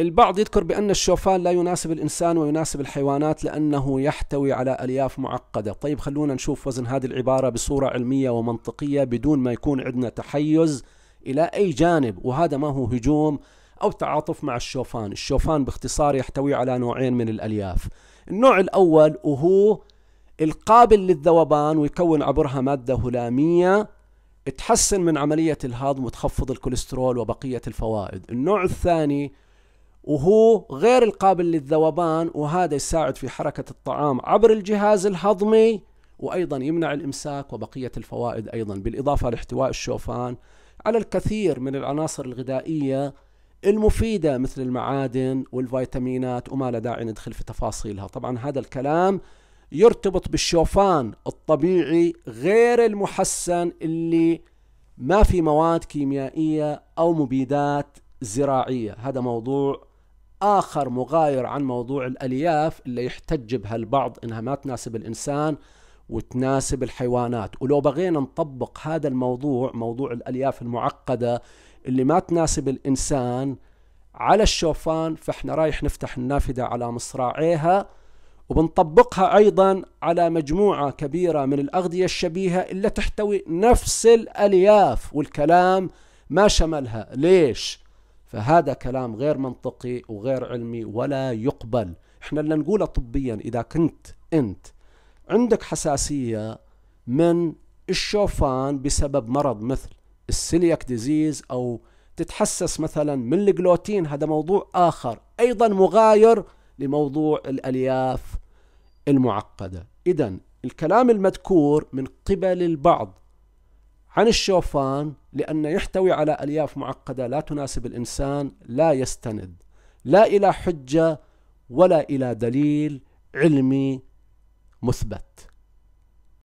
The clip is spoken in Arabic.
البعض يذكر بأن الشوفان لا يناسب الإنسان ويناسب الحيوانات لأنه يحتوي على ألياف معقدة طيب خلونا نشوف وزن هذه العبارة بصورة علمية ومنطقية بدون ما يكون عندنا تحيز إلى أي جانب وهذا ما هو هجوم أو تعاطف مع الشوفان الشوفان باختصار يحتوي على نوعين من الألياف النوع الأول وهو القابل للذوبان ويكون عبرها مادة هلامية تحسن من عملية الهضم وتخفض الكوليسترول وبقية الفوائد النوع الثاني وهو غير القابل للذوبان وهذا يساعد في حركة الطعام عبر الجهاز الهضمي وأيضا يمنع الإمساك وبقية الفوائد أيضا بالإضافة لاحتواء الشوفان على الكثير من العناصر الغذائية المفيدة مثل المعادن والفيتامينات وما لا داعي ندخل في تفاصيلها طبعا هذا الكلام يرتبط بالشوفان الطبيعي غير المحسن اللي ما في مواد كيميائية أو مبيدات زراعية هذا موضوع آخر مغاير عن موضوع الألياف اللي يحتج بها البعض إنها ما تناسب الإنسان وتناسب الحيوانات ولو بغينا نطبق هذا الموضوع موضوع الألياف المعقدة اللي ما تناسب الإنسان على الشوفان فإحنا رايح نفتح النافذة على مصراعيها وبنطبقها أيضا على مجموعة كبيرة من الأغذية الشبيهة اللي تحتوي نفس الألياف والكلام ما شملها ليش؟ فهذا كلام غير منطقي وغير علمي ولا يقبل احنا اللي نقوله طبيا اذا كنت انت عندك حساسية من الشوفان بسبب مرض مثل السيلياك ديزيز او تتحسس مثلا من الجلوتين هذا موضوع اخر ايضا مغاير لموضوع الالياف المعقده اذا الكلام المذكور من قبل البعض عن الشوفان لأنه يحتوي على ألياف معقدة لا تناسب الإنسان لا يستند لا إلى حجة ولا إلى دليل علمي مثبت